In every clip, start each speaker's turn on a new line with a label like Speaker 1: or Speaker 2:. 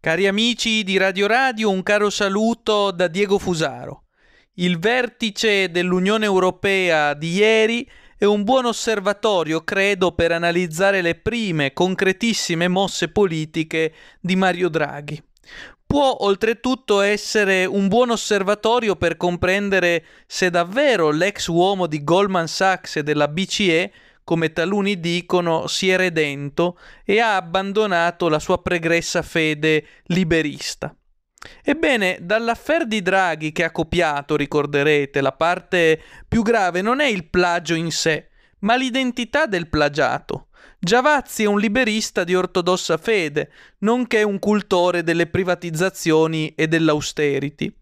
Speaker 1: Cari amici di Radio Radio, un caro saluto da Diego Fusaro. Il vertice dell'Unione Europea di ieri è un buon osservatorio, credo, per analizzare le prime, concretissime mosse politiche di Mario Draghi. Può oltretutto essere un buon osservatorio per comprendere se davvero l'ex uomo di Goldman Sachs e della BCE come taluni dicono, si è redento e ha abbandonato la sua pregressa fede liberista. Ebbene, dall'affare di Draghi che ha copiato, ricorderete, la parte più grave non è il plagio in sé, ma l'identità del plagiato. Giavazzi è un liberista di ortodossa fede, nonché un cultore delle privatizzazioni e dell'austerity.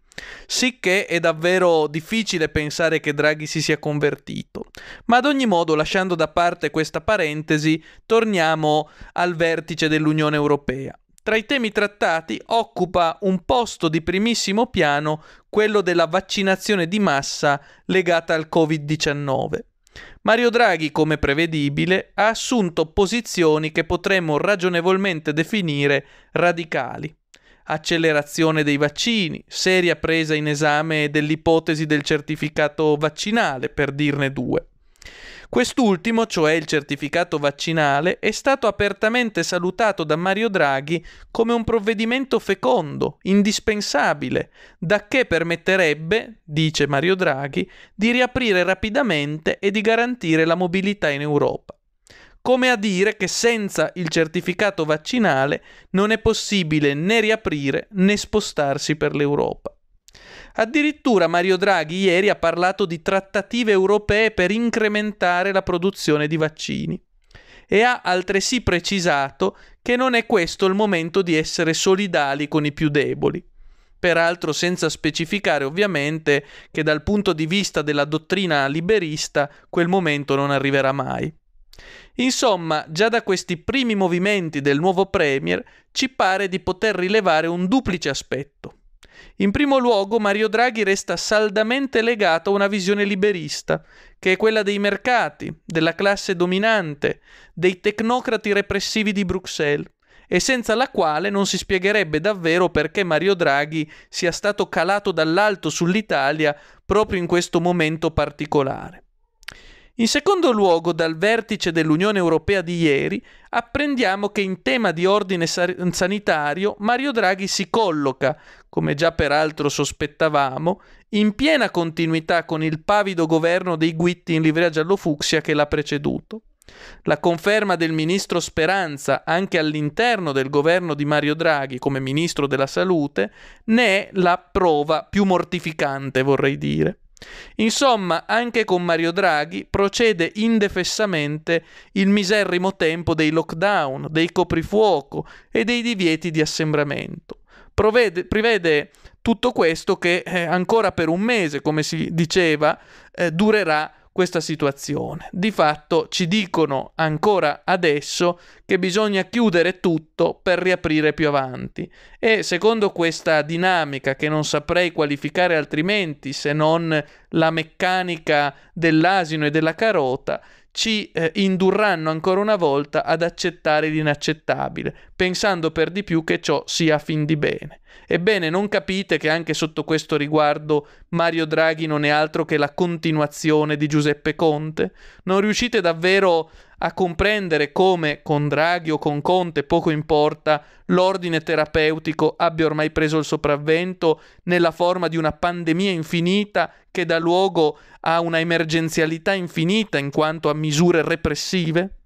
Speaker 1: Sicché è davvero difficile pensare che Draghi si sia convertito. Ma ad ogni modo, lasciando da parte questa parentesi, torniamo al vertice dell'Unione Europea. Tra i temi trattati occupa un posto di primissimo piano quello della vaccinazione di massa legata al Covid-19. Mario Draghi, come prevedibile, ha assunto posizioni che potremmo ragionevolmente definire radicali accelerazione dei vaccini, seria presa in esame dell'ipotesi del certificato vaccinale, per dirne due. Quest'ultimo, cioè il certificato vaccinale, è stato apertamente salutato da Mario Draghi come un provvedimento fecondo, indispensabile, da che permetterebbe, dice Mario Draghi, di riaprire rapidamente e di garantire la mobilità in Europa come a dire che senza il certificato vaccinale non è possibile né riaprire né spostarsi per l'Europa. Addirittura Mario Draghi ieri ha parlato di trattative europee per incrementare la produzione di vaccini e ha altresì precisato che non è questo il momento di essere solidali con i più deboli peraltro senza specificare ovviamente che dal punto di vista della dottrina liberista quel momento non arriverà mai. Insomma, già da questi primi movimenti del nuovo Premier ci pare di poter rilevare un duplice aspetto. In primo luogo Mario Draghi resta saldamente legato a una visione liberista, che è quella dei mercati, della classe dominante, dei tecnocrati repressivi di Bruxelles, e senza la quale non si spiegherebbe davvero perché Mario Draghi sia stato calato dall'alto sull'Italia proprio in questo momento particolare. In secondo luogo, dal vertice dell'Unione Europea di ieri, apprendiamo che in tema di ordine sanitario Mario Draghi si colloca, come già peraltro sospettavamo, in piena continuità con il pavido governo dei Guitti in livrea giallo-fucsia che l'ha preceduto. La conferma del ministro Speranza anche all'interno del governo di Mario Draghi come ministro della salute ne è la prova più mortificante, vorrei dire. Insomma, anche con Mario Draghi procede indefessamente il miserrimo tempo dei lockdown, dei coprifuoco e dei divieti di assembramento. Provede, prevede tutto questo che eh, ancora per un mese, come si diceva, eh, durerà questa situazione. Di fatto ci dicono ancora adesso che bisogna chiudere tutto per riaprire più avanti e secondo questa dinamica che non saprei qualificare altrimenti se non la meccanica dell'asino e della carota, ci eh, indurranno ancora una volta ad accettare l'inaccettabile, pensando per di più che ciò sia a fin di bene. Ebbene, non capite che anche sotto questo riguardo Mario Draghi non è altro che la continuazione di Giuseppe Conte? Non riuscite davvero a comprendere come, con Draghi o con Conte, poco importa, l'ordine terapeutico abbia ormai preso il sopravvento nella forma di una pandemia infinita che dà luogo a una emergenzialità infinita in quanto a misure repressive?